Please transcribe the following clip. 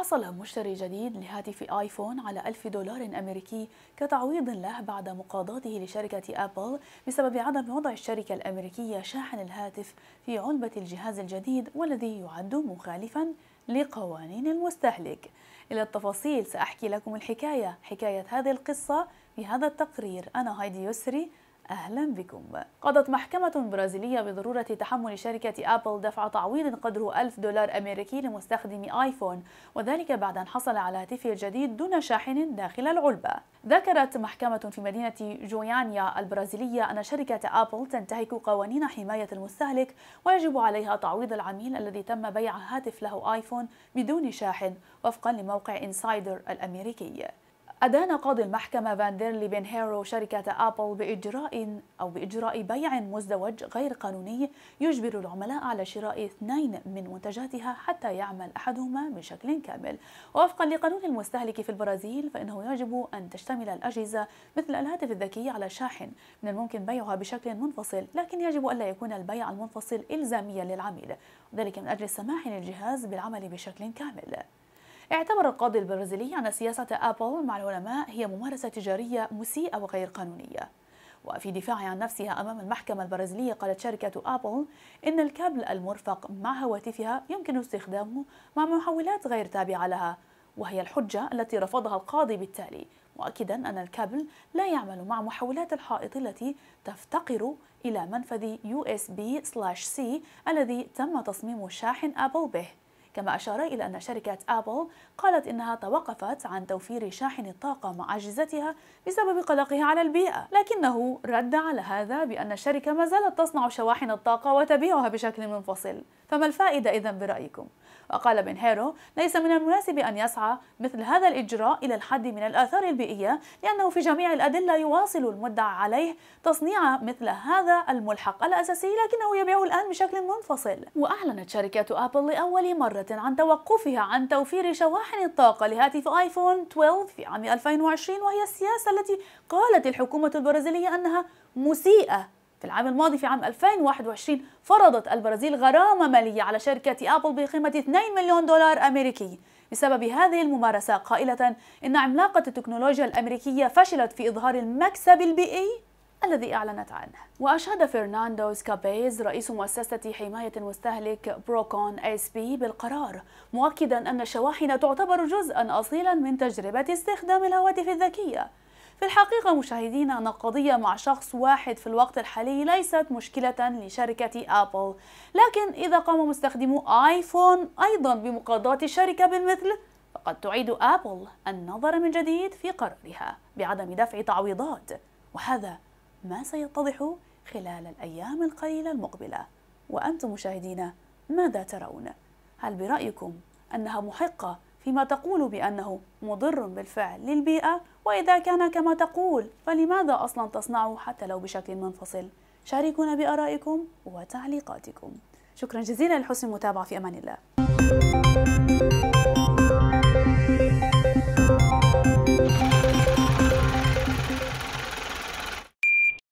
حصل مشتري جديد لهاتف آيفون على ألف دولار أمريكي كتعويض له بعد مقاضاته لشركة أبل بسبب عدم وضع الشركة الأمريكية شاحن الهاتف في علبة الجهاز الجديد والذي يعد مخالفا لقوانين المستهلك إلى التفاصيل سأحكي لكم الحكاية حكاية هذه القصة في هذا التقرير أنا هايدي يسري أهلا بكم قضت محكمة برازيلية بضرورة تحمل شركة أبل دفع تعويض قدره 1000 دولار أمريكي لمستخدمي آيفون وذلك بعد أن حصل على هاتفه الجديد دون شاحن داخل العلبة ذكرت محكمة في مدينة جويانيا البرازيلية أن شركة أبل تنتهك قوانين حماية المستهلك ويجب عليها تعويض العميل الذي تم بيع هاتف له آيفون بدون شاحن وفقا لموقع إنسايدر الأمريكي أدان قاضي المحكمة فاندرلي بن هيرو شركة أبل بإجراء أو بإجراء بيع مزدوج غير قانوني يجبر العملاء على شراء اثنين من منتجاتها حتى يعمل أحدهما بشكل كامل ووفقا لقانون المستهلك في البرازيل فإنه يجب أن تشتمل الأجهزة مثل الهاتف الذكي على شاحن من الممكن بيعها بشكل منفصل لكن يجب ألا يكون البيع المنفصل إلزاميا للعميل وذلك من أجل السماح للجهاز بالعمل بشكل كامل اعتبر القاضي البرازيلي أن سياسة أبل مع العلماء هي ممارسة تجارية مسيئة وغير قانونية وفي دفاع عن نفسها أمام المحكمة البرازيلية قالت شركة أبل إن الكابل المرفق مع هواتفها يمكن استخدامه مع محولات غير تابعة لها وهي الحجة التي رفضها القاضي بالتالي مؤكدا أن الكابل لا يعمل مع محولات الحائط التي تفتقر إلى منفذ USB/C الذي تم تصميم شاحن أبل به كما أشار إلى أن شركة أبل قالت إنها توقفت عن توفير شاحن الطاقة مع أجهزتها بسبب قلقها على البيئة لكنه رد على هذا بأن الشركة ما زالت تصنع شواحن الطاقة وتبيعها بشكل منفصل فما الفائدة إذا برأيكم؟ وقال بن هيرو ليس من المناسب أن يسعى مثل هذا الإجراء إلى الحد من الآثار البيئية لأنه في جميع الأدلة يواصل المدعى عليه تصنيع مثل هذا الملحق الأساسي لكنه يبيعه الآن بشكل منفصل وأعلنت شركة أبل لأول مرة عبارة عن توقفها عن توفير شواحن الطاقة لهاتف آيفون 12 في عام 2020 وهي السياسة التي قالت الحكومة البرازيلية أنها مسيئة في العام الماضي في عام 2021 فرضت البرازيل غرامة مالية على شركة أبل بقيمة 2 مليون دولار أمريكي بسبب هذه الممارسة قائلة إن عملاقة التكنولوجيا الأمريكية فشلت في إظهار المكسب البيئي الذي أعلنت عنه وأشاد فرناندو سكابيز رئيس مؤسسة حماية المستهلك بروكون اس بي بالقرار مؤكدا أن الشواحن تعتبر جزءا أصيلا من تجربة استخدام الهواتف الذكية في الحقيقة مشاهدينا أن القضية مع شخص واحد في الوقت الحالي ليست مشكلة لشركة أبل لكن إذا قام مستخدمو آيفون أيضا بمقاضاة الشركة بالمثل فقد تعيد أبل النظر من جديد في قرارها بعدم دفع تعويضات وهذا ما سيتضح خلال الأيام القليلة المقبلة وأنتم مشاهدين ماذا ترون؟ هل برأيكم أنها محقة فيما تقول بأنه مضر بالفعل للبيئة وإذا كان كما تقول فلماذا أصلا تصنعه حتى لو بشكل منفصل؟ شاركونا بآرائكم وتعليقاتكم شكرا جزيلا لحسن المتابعة في أمان الله